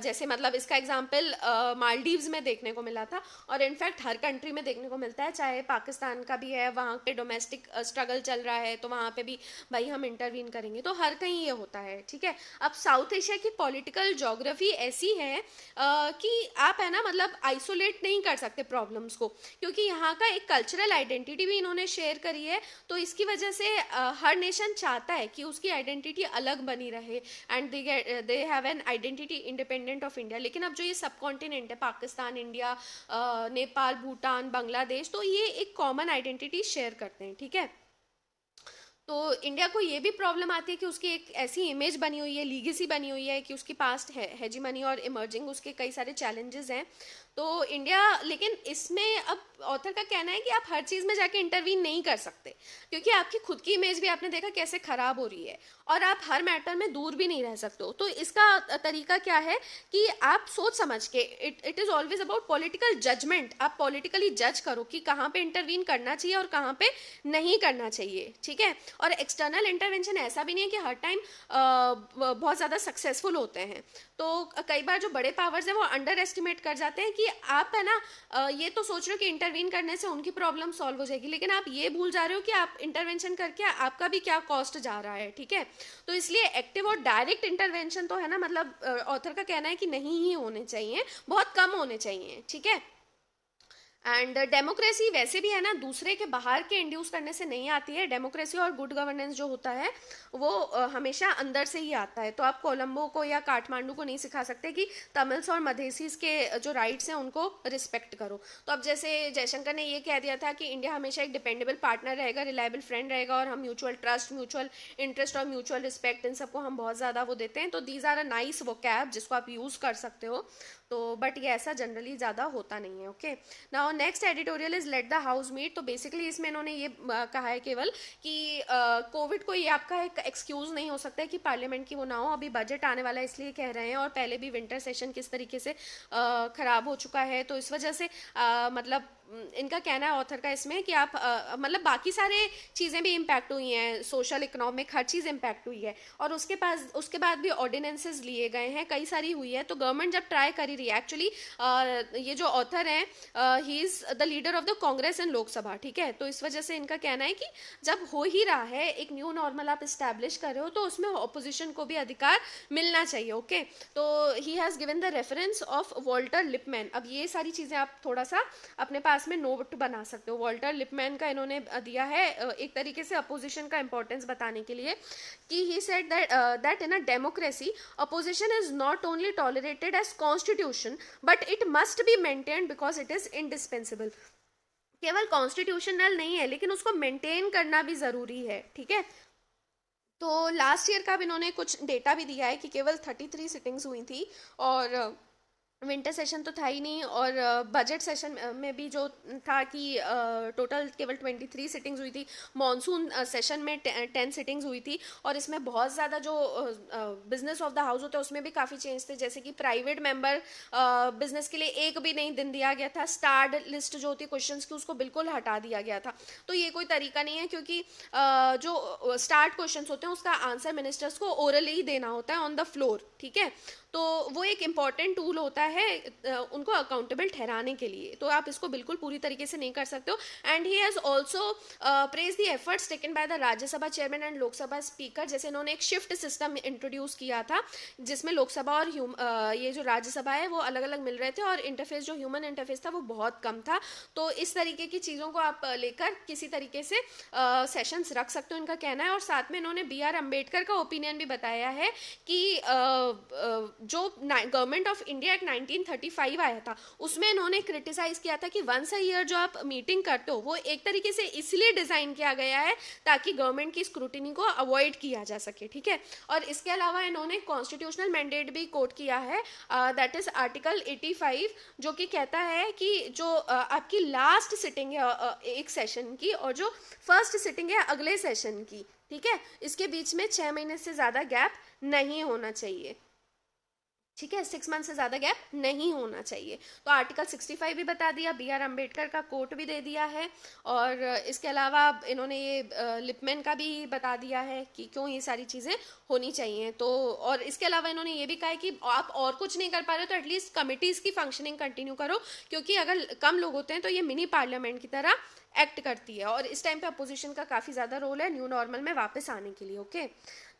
जैसे मतलब इसका एग्जांपल मालदीव्स में देखने को मिला था और इनफैक्ट हर कंट्री में देखने को मिलता है चाहे पाकिस्तान का भी है वहाँ पर डोमेस्टिक स्ट्रगल चल रहा है तो वहाँ पर भी भाई हम इंटरवीन करेंगे तो हर कहीं ये होता है ठीक है अब साउथ एशिया की पॉलिटिकल जोग्राफी ऐसी है कि आप है ना मतलब आइसोलेट नहीं कर सकते प्रॉब्लम्स को क्योंकि यहाँ का एक कल्चरल आइडेंटिटी भी इन्होंने शेयर करी है तो इसकी वजह से हर नेशन चाहता है कि उसकी आइडेंटिटी अलग बनी रहे and they they have an identity independent of India लेकिन अब जो ये सब कॉन्टिनेंट है पाकिस्तान इंडिया नेपाल भूटान बांग्लादेश तो ये एक कॉमन आइडेंटिटी शेयर करते हैं ठीक है तो इंडिया को ये भी प्रॉब्लम आती है कि उसकी एक ऐसी इमेज बनी हुई है लीगेसी बनी हुई है कि उसकी पास्ट है मनी और इमर्जिंग उसके कई सारे चैलेंजेस हैं तो इंडिया लेकिन इसमें अब ऑथर का कहना है कि आप हर चीज़ में जाके इंटरवीन नहीं कर सकते क्योंकि आपकी खुद की इमेज भी आपने देखा कैसे ख़राब हो रही है और आप हर मैटर में दूर भी नहीं रह सकते हो तो इसका तरीका क्या है कि आप सोच समझ के it it is always about political judgement आप पॉलिटिकली जज करो कि कहाँ पे इंटरवीन करना चाहिए और कहाँ पे नहीं करना चाहिए ठीक है और एक्सटर्नल इंटरवेंशन ऐसा भी नहीं है कि हर टाइम बहुत ज़्यादा सक्सेसफुल होते हैं तो कई बार जो बड़े पावर्स हैं वो अंडर एस्टिमेट कर जाते हैं कि आप है ना ये तो सोच रहे हो कि इंटरवीन करने से उनकी प्रॉब्लम सॉल्व हो जाएगी लेकिन आप ये भूल जा रहे हो कि आप इंटरवेंशन करके आपका भी क्या कॉस्ट जा रहा है ठीक है तो इसलिए एक्टिव और डायरेक्ट इंटरवेंशन तो है ना मतलब ऑथर का कहना है कि नहीं ही होने चाहिए बहुत कम होने चाहिए ठीक है एंड डेमोक्रेसी uh, वैसे भी है ना दूसरे के बाहर के इंड्यूस करने से नहीं आती है डेमोक्रेसी और गुड गवर्नेंस जो होता है वो uh, हमेशा अंदर से ही आता है तो आप कोलंबो को या काठमांडू को नहीं सिखा सकते कि तमिल्स और मधेसीज के uh, जो राइट्स हैं उनको रिस्पेक्ट करो तो अब जैसे जयशंकर ने ये कह दिया था कि इंडिया हमेशा एक डिपेंडेबल पार्टनर रहेगा रिलायबल फ्रेंड रहेगा और हम म्यूचुअल ट्रस्ट म्यूचुअल इंटरेस्ट और म्यूचुअल रिस्पेक्ट इन सबको हम बहुत ज़्यादा वो देते हैं तो these are a nice vocab जिसको आप यूज़ कर सकते हो तो बट ये ऐसा जनरली ज़्यादा होता नहीं है ओके ना next editorial is let the house meet तो बेसिकली इसमें इन्होंने ये कहा है केवल कि कोविड को ये आपका एक एक्सक्यूज़ नहीं हो सकता है कि पार्लियामेंट की वो ना हो अभी बजट आने वाला है इसलिए कह रहे हैं और पहले भी विंटर सेशन किस तरीके से ख़राब हो चुका है तो इस वजह से आ, मतलब इनका कहना है ऑथर का इसमें कि आप मतलब बाकी सारे चीज़ें भी इम्पैक्ट हुई हैं सोशल इकोनॉमिक हर चीज़ इम्पैक्ट हुई है और उसके पास उसके बाद भी ऑर्डिनेंसेज लिए गए हैं कई सारी हुई है तो गवर्नमेंट जब ट्राई कर ही थ्री एक्चुअली ये जो ऑथर हैं he is the leader of the Congress and Lok Sabha ठीक है तो इस वजह से इनका कहना है कि जब हो ही रहा है एक न्यू नॉर्मल आप इस्टेब्लिश कर रहे हो तो उसमें ऑपोजिशन को भी अधिकार मिलना चाहिए ओके तो he has given the reference of Walter Lippmann अब ये सारी चीज़ें आप थोड़ा सा अपने पास में नोट बना सकते हो वॉल्टर लिपमैन का इन्होंने दिया है एक तरीके से अपोजिशन का इंपॉर्टेंस बताने के लिए कि he set that that in a democracy opposition is not only tolerated as constitution constitution but it must be maintain because it is indispensable केवल कॉन्स्टिट्यूशनल नहीं है लेकिन उसको मेंटेन करना भी ज़रूरी है ठीक है तो लास्ट ईयर का भी इन्होंने कुछ डेटा भी दिया है कि केवल थर्टी थ्री सिटिंग्स हुई थी और विंटर सेशन तो था ही नहीं और बजट uh, सेशन uh, में भी जो था कि टोटल uh, केवल ट्वेंटी थ्री सिटिंग्स हुई थी मॉनसून सेशन में टेन सिटिंग्स हुई थी और इसमें बहुत ज़्यादा जो बिजनेस ऑफ द हाउस होता है उसमें भी काफ़ी चेंज थे जैसे कि प्राइवेट मेंबर बिजनेस के लिए एक भी नहीं दिन दिया गया था स्टार्ड लिस्ट जो होती क्वेश्चन की उसको बिल्कुल हटा दिया गया था तो ये कोई तरीका नहीं है क्योंकि जो स्टार्ट क्वेश्चन होते हैं उसका आंसर मिनिस्टर्स को ओरली ही देना होता है ऑन द फ्लोर ठीक है तो वो एक इम्पॉर्टेंट टूल होता है उनको अकाउंटेबल ठहराने के लिए तो आप इसको बिल्कुल पूरी तरीके से नहीं कर सकते हो and he has also praise the efforts taken by the Rajya Sabha chairman and Lok Sabha speaker जैसे इन्होंने एक शिफ्ट सिस्टम इंट्रोड्यूस किया था जिसमें लोकसभा और आ, ये जो राज्यसभा है वो अलग अलग मिल रहे थे और इंटरफेस जो ह्यूमन इंटरफेस था वो बहुत कम था तो इस तरीके की चीज़ों को आप लेकर किसी तरीके से सेशंस रख सकते हो इनका कहना है और साथ में इन्होंने बी आर अम्बेडकर का ओपिनियन भी बताया है कि जो government of India act five आया था उसमें इन्होंने क्रिटिसाइज किया था कि वंस अ ईयर जो आप मीटिंग करते हो वो एक तरीके से इसलिए डिज़ाइन किया गया है ताकि गवर्नमेंट की स्क्रूटनी को अवॉइड किया जा सके ठीक है और इसके अलावा इन्होंने कॉन्स्टिट्यूशनल मैंडेट भी कोट किया है दैट इज आर्टिकल फाइव जो कि कहता है कि जो uh, आपकी लास्ट सिटिंग है uh, uh एक सेशन की और जो फर्स्ट सिटिंग है अगले सेशन की ठीक है इसके बीच में छः महीने से ज़्यादा गैप नहीं होना चाहिए ठीक है सिक्स मंथ से ज़्यादा गैप नहीं होना चाहिए तो आर्टिकल 65 भी बता दिया बी आर अम्बेडकर का कोर्ट भी दे दिया है और इसके अलावा इन्होंने ये लिपमैन का भी बता दिया है कि क्यों ये सारी चीज़ें होनी चाहिए तो और इसके अलावा इन्होंने ये भी कहा है कि आप और कुछ नहीं कर पा रहे हो तो एटलीस्ट कमिटीज़ की फंक्शनिंग कंटिन्यू करो क्योंकि अगर कम लोग होते हैं तो ये मिनी पार्लियामेंट की तरह एक्ट करती है और इस टाइम पे अपोजिशन का काफ़ी ज़्यादा रोल है न्यू नॉर्मल में वापस आने के लिए okay okay?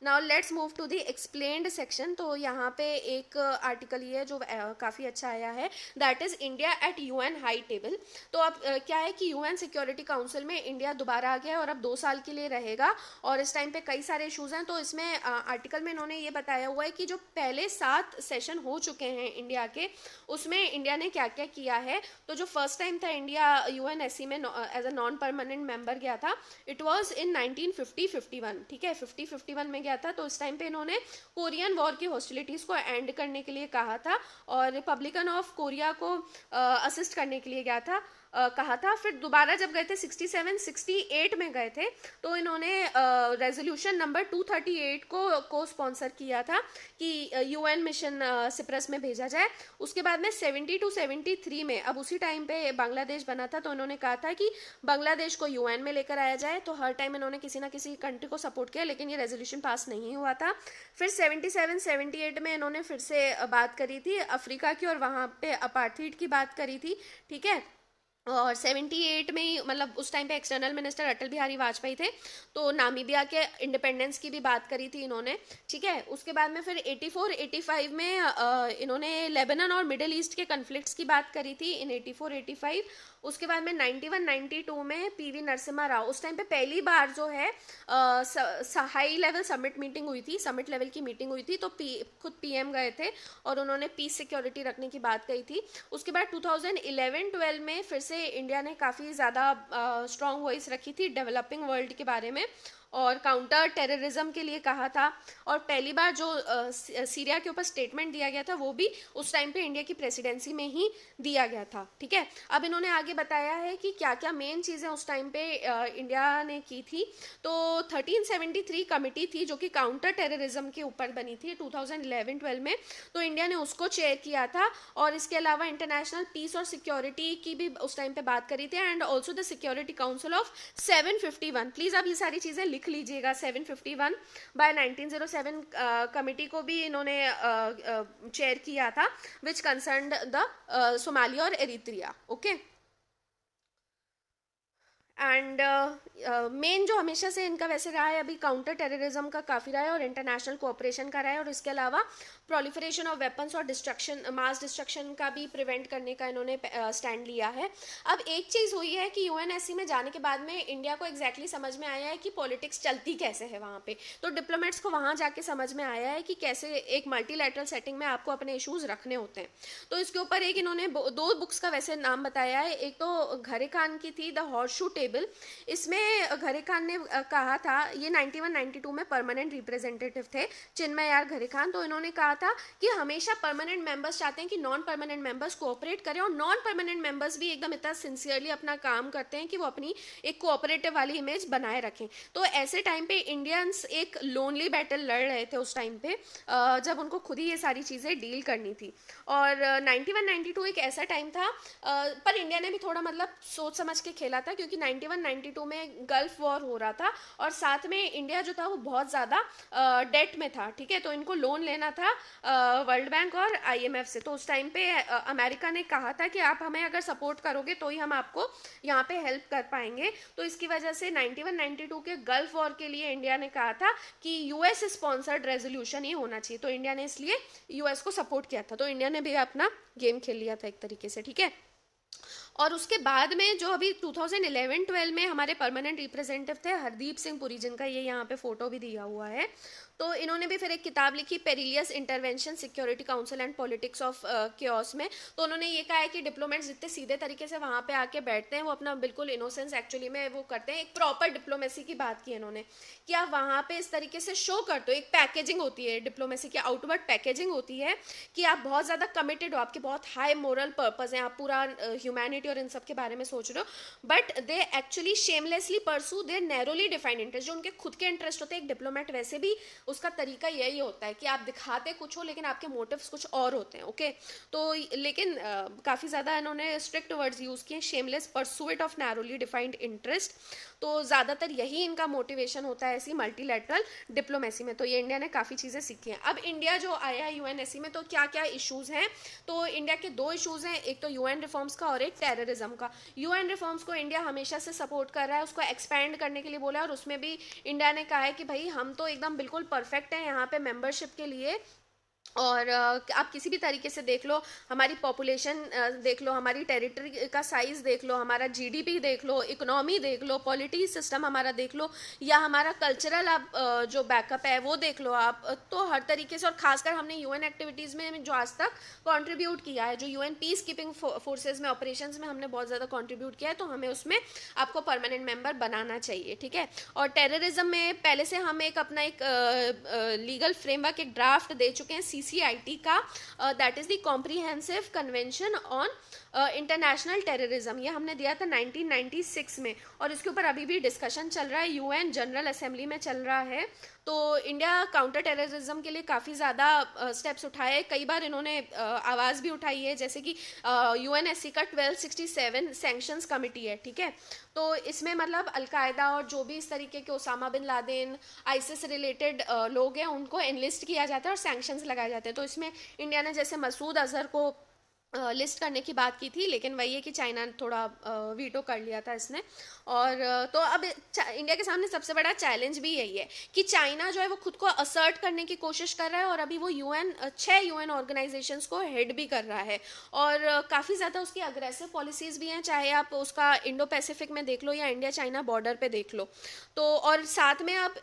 Now let's move to the explained section तो यहाँ पे एक आर्टिकल uh, ये है जो uh, काफ़ी अच्छा आया है that is India at U N high table तो अब uh, क्या है कि यू एन सिक्योरिटी काउंसिल में इंडिया दोबारा आ गया है और अब दो साल के लिए रहेगा और इस टाइम पे कई सारे इशूज़ हैं तो इसमें आर्टिकल में इन्होंने ये बताया हुआ है कि जो पहले सात सेशन हो चुके हैं इंडिया के उसमें इंडिया ने क्या क्या किया है तो जो फर्स्ट टाइम था India U N S C में as a non permanent member गया था it was in nineteen fifty fifty one ठीक है फिफ्टी फिफ्टी वन में गया किया था तो उस टाइम पे इन्होंने कोरियन वॉर की हॉस्टिलिटीज़ को एंड करने के लिए कहा था और रिपब्लिकन ऑफ कोरिया को असिस्ट करने के लिए गया था कहा था फिर दोबारा जब गए थे 67, 68 में गए थे तो इन्होंने रेजोल्यूशन नंबर 238 को को स्पॉन्सर किया था कि यूएन मिशन सिप्रस में भेजा जाए उसके बाद में 70 टू 73 में अब उसी टाइम पे बांग्लादेश बना था तो इन्होंने कहा था कि बांग्लादेश को यूएन में लेकर आया जाए तो हर टाइम इन्होंने किसी ना किसी कंट्री को सपोर्ट किया लेकिन ये रेजोल्यूशन पास नहीं हुआ था फिर सेवेंटी सेवन में इन्होंने फिर से बात करी थी अफ्रीका की और वहाँ पे अपार्थीट की बात करी थी ठीक है और 78 में ही मतलब उस टाइम पे एक्सटर्नल मिनिस्टर अटल बिहारी वाजपेयी थे तो नामीबिया के इंडिपेंडेंस की भी बात करी थी इन्होंने ठीक है उसके बाद में फिर 84 85 में इन्होंने लेबनान और मिडिल ईस्ट के कन्फ्लिक्ट की बात करी थी इन 84 85 उसके बाद में 91 92 में पीवी नरसिम्हा राव उस टाइम पे पहली बार जो है हाई लेवल समिट मीटिंग हुई थी समिट लेवल की मीटिंग हुई थी तो पी खुद पीएम गए थे और उन्होंने पीस सिक्योरिटी रखने की बात कही थी उसके बाद 2011-12 में फिर से इंडिया ने काफ़ी ज़्यादा स्ट्रॉन्ग वॉइस रखी थी डेवलपिंग वर्ल्ड के बारे में और काउंटर टेररिज्म के लिए कहा था और पहली बार जो सीरिया के ऊपर स्टेटमेंट दिया गया था वो भी उस टाइम पे इंडिया की प्रेसिडेंसी में ही दिया गया था ठीक है अब इन्होंने आगे बताया है कि क्या क्या मेन चीज़ें उस टाइम पे इंडिया ने की थी तो 1373 कमेटी थी जो कि काउंटर टेररिज्म के ऊपर बनी थी 2011-12 में तो इंडिया ने उसको चेयर किया था और इसके अलावा इंटरनेशनल पीस और सिक्योरिटी की भी उस टाइम पे बात करी थी and also the security council of seven please अब ये सारी चीज़ें लिख लिख लीजिएगा 751 बाय 1907 कमिटी को भी इन्होंने चेयर uh, uh, किया था विच कंसर्न द सोमालिया और एरित्रिया ओके एंड मेन जो हमेशा से इनका वैसे रहा है अभी काउंटर टेररिज्म का काफ़ी रहा है और इंटरनेशनल कोऑपरेशन का रहा है और इसके अलावा प्रोलिफरेशन ऑफ वेपन्स और डिस्ट्रक्शन मास डिस्ट्रक्शन का भी प्रिवेंट करने का इन्होंने स्टैंड uh, लिया है अब एक चीज़ हुई है कि यू में जाने के बाद में इंडिया को एग्जैक्टली exactly समझ में आया है कि पॉलिटिक्स चलती कैसे है वहाँ पे तो डिप्लोमेट्स को वहाँ जाके समझ में आया है कि कैसे एक मल्टीलैटरल सेटिंग में आपको अपने इशूज़ रखने होते हैं तो इसके ऊपर एक इन्होंने दो बुक्स का वैसे नाम बताया है एक तो घरे खान की थी द हॉर्शू टेबल इसमें uh, घरे खान ने uh, कहा था ये 91-92 में परमानेंट रिप्रेजेंटेटिव थे चिन्मय यार घरे खान तो इन्होंने कहा था कि हमेशा परमानेंट मेंबर्स चाहते हैं कि नॉन परमानेंट मेंबर्स कोऑपरेट करें और नॉन परमानेंट मेंबर्स भी एकदम इतना सिंसियरली अपना काम करते हैं कि वो अपनी एक कोऑपरेटिव वाली इमेज बनाए रखें तो ऐसे टाइम पे इंडियंस एक लोनली बैटल लड़ रहे थे उस टाइम पे जब उनको खुद ही ये सारी चीज़ें डील करनी थी और नाइन्टी वन नाइन्टी टू एक ऐसा टाइम था पर इंडिया ने भी थोड़ा मतलब सोच समझ के खेला था क्योंकि नाइन्टी वन नाइन्टी टू में गल्फ वॉर हो रहा था और साथ में इंडिया जो था वो बहुत ज़्यादा डेट में था ठीक है तो इनको लोन लेना था वर्ल्ड बैंक और आईएमएफ से तो उस टाइम पे अमेरिका ने कहा था कि आप हमें अगर सपोर्ट करोगे तो ही हम आपको यहाँ पे हेल्प कर पाएंगे तो इसकी वजह से 91 92 के गल्फ वॉर के लिए इंडिया ने कहा था कि यूएस स्पॉन्सर्ड रेजोल्यूशन ही होना चाहिए तो इंडिया ने इसलिए यूएस को सपोर्ट किया था तो इंडिया ने भी अपना गेम खेल लिया था एक तरीके से ठीक है और उसके बाद में जो अभी 2011-12 में हमारे परमानेंट रिप्रेजेंटेटिव थे हरदीप सिंह पुरी जिनका ये यहाँ पे फोटो भी दिया हुआ है तो इन्होंने भी फिर एक किताब लिखी perilous intervention security council and politics of chaos में तो उन्होंने ये कहा है कि डिप्लोमेट्स जितने सीधे तरीके से वहाँ पे आके बैठते हैं वो अपना बिल्कुल इनोसेंस एक्चुअली में वो करते हैं एक प्रॉपर डिप्लोमेसी की बात की इन्होंने कि आप वहाँ पर इस तरीके से शो करते हो एक पैकेजिंग होती है डिप्लोमेसी की आउटवर्ड पैकेजिंग होती है कि आप बहुत ज़्यादा कमिटेड हो आपके बहुत हाई मोरल पर्पज़ हैं आप पूरा ह्यूमैनिटी पर्सनैलिटी और इन सब के बारे में सोच रहे हो but they actually shamelessly pursue their narrowly defined interest जो उनके खुद के इंटरेस्ट होते हैं एक डिप्लोमेट वैसे भी उसका तरीका यही होता है कि आप दिखाते कुछ हो लेकिन आपके मोटिव्स कुछ और होते हैं ओके okay? तो लेकिन काफ़ी ज़्यादा इन्होंने स्ट्रिक्ट वर्ड्स यूज़ किए shameless pursuit of narrowly defined interest तो ज़्यादातर यही इनका मोटिवेशन होता है ऐसी मल्टीलेटरल डिप्लोमेसी में तो ये इंडिया ने काफ़ी चीज़ें सीखी हैं अब इंडिया जो आया है यू में तो क्या क्या इशूज़ हैं तो इंडिया के दो इशूज़ हैं एक तो यू रिफॉर्म्स का और एक टेररिज्म का यू रिफॉर्म्स को इंडिया हमेशा से सपोर्ट कर रहा है उसको एक्सपैंड करने के लिए बोला है और उसमें भी इंडिया ने कहा है कि भाई हम तो एकदम बिल्कुल परफेक्ट हैं यहाँ पर मेम्बरशिप के लिए और आप किसी भी तरीके से देख लो हमारी पॉपुलेशन देख लो हमारी टेरिटरी का साइज़ देख लो हमारा जीडीपी देख लो इकोनॉमी देख लो पॉलिटी सिस्टम हमारा देख लो या हमारा कल्चरल आप जो बैकअप है वो देख लो आप तो हर तरीके से और खासकर हमने यूएन एक्टिविटीज़ में जो आज तक कॉन्ट्रीब्यूट किया है जो एन पीस कीपिंग फोर्सेज में ऑपरेशन में हमने बहुत ज़्यादा कॉन्ट्रीब्यूट किया है तो हमें उसमें आपको परमानेंट मेम्बर बनाना चाहिए ठीक है और टेररिज्म में पहले से हम एक अपना एक लीगल फ्रेमवर्क एक ड्राफ्ट दे चुके हैं सी का that is the comprehensive convention on international terrorism ये हमने दिया था 1996 में और इसके ऊपर अभी भी डिस्कशन चल रहा है यूएन जनरल असेंबली में चल रहा है तो इंडिया काउंटर टेररिज्म के लिए काफ़ी ज़्यादा स्टेप्स उठाए कई बार इन्होंने आवाज़ भी उठाई है जैसे कि यू एन एस सी का twelve sixty seven sanctions committee है ठीक है तो इसमें मतलब अलकायदा और जो भी इस तरीके के Osama bin Laden ISIS related लोग हैं उनको एनलिस्ट किया जाता है और सैंक्शंस लगाए जाते हैं तो इसमें इंडिया ने जैसे मसूद अजहर को लिस्ट करने की बात की थी लेकिन वही है कि चाइना ने थोड़ा वीटो कर लिया था इसने और तो अब इंडिया के सामने सबसे बड़ा चैलेंज भी यही है कि चाइना जो है वो खुद को असर्ट करने की कोशिश कर रहा है और अभी वो यूएन छः यूएन ऑर्गेनाइजेशंस को हेड भी कर रहा है और काफ़ी ज़्यादा उसकी अग्रेसिव पॉलिसीज़ भी हैं चाहे आप उसका इंडो पैसिफिक में देख लो या इंडिया चाइना बॉर्डर पर देख लो तो और साथ में आप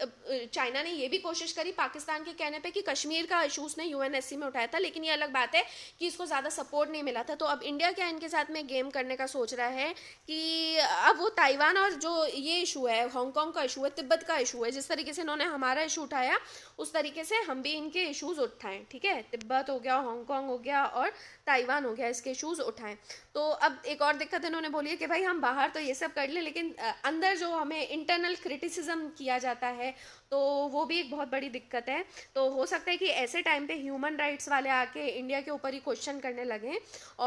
चाइना ने ये भी कोशिश करी पाकिस्तान के कहने पर कि कश्मीर का इशूज़ ने यू में उठाया था लेकिन ये अलग बात है कि इसको ज़्यादा सपोर्ट नहीं नहीं मिला था तो अब इंडिया क्या इनके साथ में गेम करने का सोच रहा है कि अब वो ताइवान और जो ये इशू है हांगकॉन्ग का इशू है तिब्बत का इशू है जिस तरीके से इन्होंने हमारा इशू उठाया उस तरीके से हम भी इनके इशूज़ उठाएं ठीक है तिब्बत हो गया हांगकॉन्ग हो गया और ताइवान हो गया इसके इशूज़ उठाएं तो अब एक और दिक्कत इन्होंने बोली है कि भाई हम बाहर तो ये सब कर लें लेकिन अंदर जो हमें इंटरनल क्रिटिसिज्म किया जाता है तो वो भी एक बहुत बड़ी दिक्कत है तो हो सकता है कि ऐसे टाइम पे ह्यूमन राइट्स वाले आके इंडिया के ऊपर ही क्वेश्चन करने लगे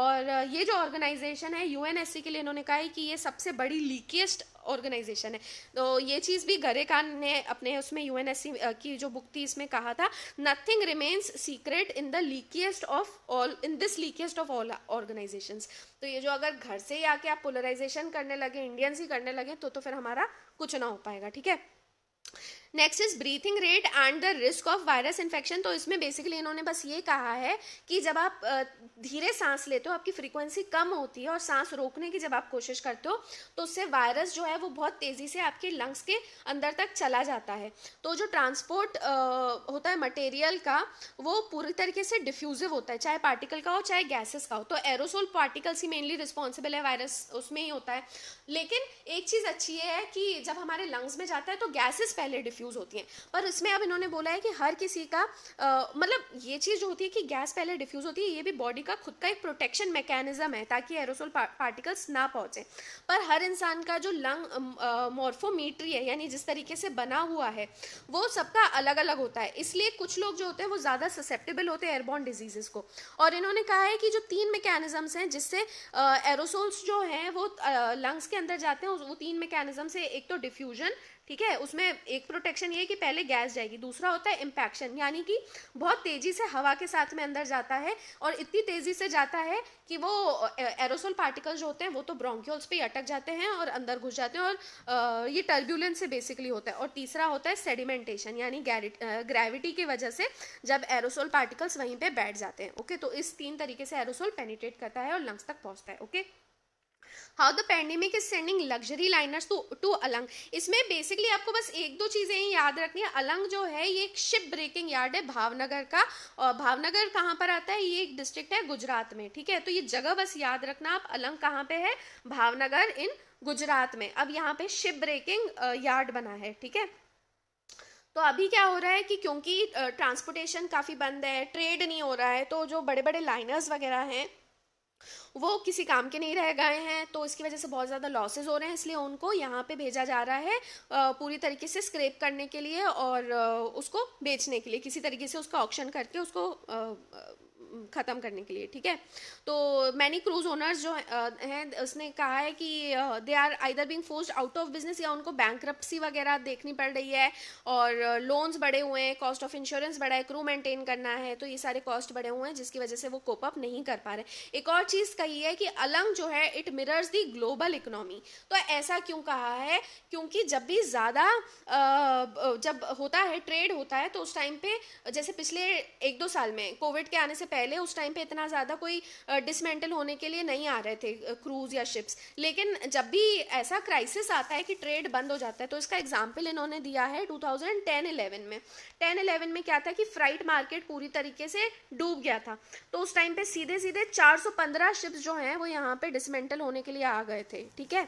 और ये जो ऑर्गेनाइजेशन है यू के लिए इन्होंने कहा है कि ये सबसे बड़ी लीकेस्ट ऑर्गेनाइजेशन है तो ये चीज़ भी गरे खान ने अपने उसमें यू की जो बुक थी इसमें कहा था nothing remains secret in the leakiest of all in this leakiest of all organisation तो ये जो अगर घर से ही आके आप पोलराइजेशन करने लगे इंडियंस ही करने लगे तो तो फिर हमारा कुछ ना हो पाएगा ठीक है next is breathing rate and the risk of virus infection तो इसमें बेसिकली इन्होंने बस ये कहा है कि जब आप धीरे सांस लेते हो आपकी फ्रीक्वेंसी कम होती है और सांस रोकने की जब आप कोशिश करते हो तो उससे वायरस जो है वो बहुत तेज़ी से आपके लंग्स के अंदर तक चला जाता है तो जो ट्रांसपोर्ट होता है मटेरियल का वो पूरी तरीके से डिफ्यूजिव होता है चाहे पार्टिकल का हो चाहे गैसेस का हो तो एरोसोल पार्टिकल्स ही मेनली रिस्पॉन्सिबल है वायरस उसमें ही होता है लेकिन एक चीज़ अच्छी है कि जब हमारे लंग्स में जाता है तो गैसेस पहले डिफ्यूज कंफ्यूज होती हैं पर इसमें अब इन्होंने बोला है कि हर किसी का आ, मतलब ये चीज़ जो होती है कि गैस पहले डिफ्यूज़ होती है ये भी बॉडी का खुद का एक प्रोटेक्शन मैकेनिज्म है ताकि एरोसोल पा, पार्टिकल्स ना पहुँचे पर हर इंसान का जो लंग मॉर्फोमीट्री है यानी जिस तरीके से बना हुआ है वो सबका अलग अलग होता है इसलिए कुछ लोग जो होते हैं वो ज़्यादा ससेप्टेबल होते हैं एयरबॉन डिजीज़ को और इन्होंने कहा है कि जो तीन मैकेनिज़म्स हैं जिससे एरोसोल्स जो हैं वो लंग्स के अंदर जाते हैं वो तीन मैकेनिज़म से एक तो डिफ्यूजन ठीक है उसमें एक प्रोटेक्शन ये कि पहले गैस जाएगी दूसरा होता है इम्पैक्शन यानी कि बहुत तेज़ी से हवा के साथ में अंदर जाता है और इतनी तेज़ी से जाता है कि वो एरोसोल पार्टिकल्स जो होते हैं वो तो ब्रोंक्योल्स पे अटक जाते हैं और अंदर घुस जाते हैं और ये टर्ब्यूलेंस से बेसिकली होता है और तीसरा होता है सेडिमेंटेशन यानी ग्रेविटी की वजह से जब एरोसोल पार्टिकल्स वहीं पर बैठ जाते हैं ओके तो इस तीन तरीके से एरोसोल पेनिट्रेट करता है और लंग्स तक पहुँचता है okay how the pandemic is sending luxury liners to to Alang इसमें बेसिकली आपको बस एक दो चीज़ें ही याद रखनी है अलंग जो है ये एक शिप ब्रेकिंग यार्ड है भावनगर का और भावनगर कहाँ पर आता है ये एक डिस्ट्रिक्ट है गुजरात में ठीक है तो ये जगह बस याद रखना आप अलंग कहाँ पे है भावनगर इन गुजरात में अब यहाँ पे शिप ब्रेकिंग यार्ड बना है ठीक है तो अभी क्या हो रहा है कि क्योंकि ट्रांसपोर्टेशन काफ़ी बंद है ट्रेड नहीं हो रहा है तो जो बड़े बड़े लाइनर्स वगैरह हैं वो किसी काम के नहीं रह गए हैं तो इसकी वजह से बहुत ज़्यादा लॉसेज हो रहे हैं इसलिए उनको यहाँ पे भेजा जा रहा है पूरी तरीके से स्क्रेप करने के लिए और उसको बेचने के लिए किसी तरीके से उसका ऑप्शन करके उसको ख़त्म करने के लिए ठीक है तो मैनी क्रूज ओनर्स जो हैं उसने कहा है कि they are either being forced out of business या उनको बैंक वगैरह देखनी पड़ रही है और लोन्स बढ़े हुए हैं कॉस्ट ऑफ इंश्योरेंस बढ़ा है क्रू मेंटेन करना है तो ये सारे कॉस्ट बढ़े हुए हैं जिसकी वजह से वो कोप अप नहीं कर पा रहे एक और चीज़ कही है कि अलंग जो है it mirrors the global economy तो ऐसा क्यों कहा है क्योंकि जब भी ज़्यादा जब होता है ट्रेड होता है तो उस टाइम पे जैसे पिछले एक दो साल में कोविड के आने से पहले पहले उस टाइम पे इतना ज़्यादा कोई डिसमेंटल होने के लिए नहीं आ रहे थे क्रूज या शिप्स लेकिन जब भी ऐसा क्राइसिस आता है कि ट्रेड बंद हो जाता है तो इसका एग्जाम्पल इन्होंने दिया है टू थाउजेंड में टेन इलेवन में क्या था कि फ्राइट मार्केट पूरी तरीके से डूब गया था तो उस टाइम पे सीधे सीधे 415 शिप्स जो हैं वो यहाँ पे डिसमेंटल होने के लिए आ गए थे ठीक है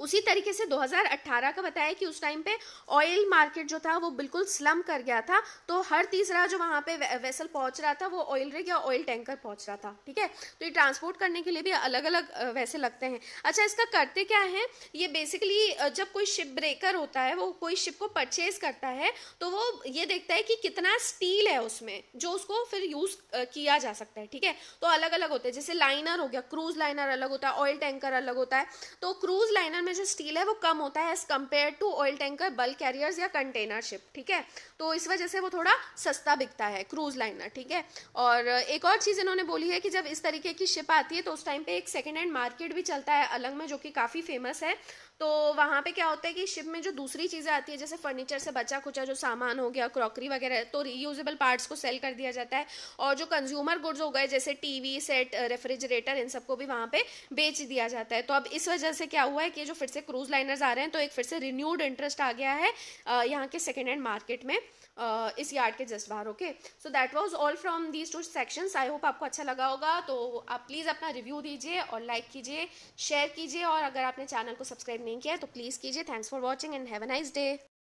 उसी तरीके से 2018 का बताया कि उस टाइम पे ऑयल मार्केट जो था वो बिल्कुल स्लम कर गया था तो हर तीसरा जो वहाँ पे वेसल पहुँच रहा था वो ऑयल रिग या ऑयल टैंकर पहुँच रहा था ठीक है तो ये ट्रांसपोर्ट करने के लिए भी अलग अलग वैसे लगते हैं अच्छा इसका करते क्या है ये बेसिकली जब कोई शिप ब्रेकर होता है वो कोई शिप को परचेज करता है तो वो ये देखता है कि कितना स्टील है उसमें जो उसको फिर यूज किया जा सकता है ठीक है तो अलग अलग होते हैं जैसे लाइनर हो गया क्रूज लाइनर अलग होता है ऑयल टैंकर अलग होता है तो क्रूज लाइन लाइनर में जो स्टील है वो कम होता है as compare to oil tanker bulk carriers या कंटेनर शिप ठीक है तो इस वजह से वो थोड़ा सस्ता बिकता है क्रूज लाइनर ठीक है और एक और चीज़ इन्होंने बोली है कि जब इस तरीके की शिप आती है तो उस टाइम पे एक सेकेंड हैंड मार्केट भी चलता है अलंग में जो कि काफ़ी फेमस है तो वहाँ पे क्या होता है कि शिप में जो दूसरी चीज़ें आती है जैसे फर्नीचर से बचा खुचा जो सामान हो गया क्रॉकरी वगैरह तो रीयूजेबल पार्ट्स को सेल कर दिया जाता है और जो कंज्यूमर गुड्स हो गए जैसे टीवी सेट रेफ्रिजरेटर इन सबको भी वहाँ पे बेच दिया जाता है तो अब इस वजह से क्या हुआ है कि जो फिर से क्रूज लाइनर्स आ रहे हैं तो एक फिर से रिन्यूड इंटरेस्ट आ गया है यहाँ के सेकेंड हैंड मार्केट में uh, इस यार्ड के जस्ट बाहर okay so that was all from these two sections I hope आपको अच्छा लगा होगा तो आप प्लीज़ अपना रिव्यू दीजिए और लाइक कीजिए शेयर कीजिए और अगर आपने चैनल को सब्सक्राइब नहीं किया है तो प्लीज़ कीजिए thanks for watching and have a nice day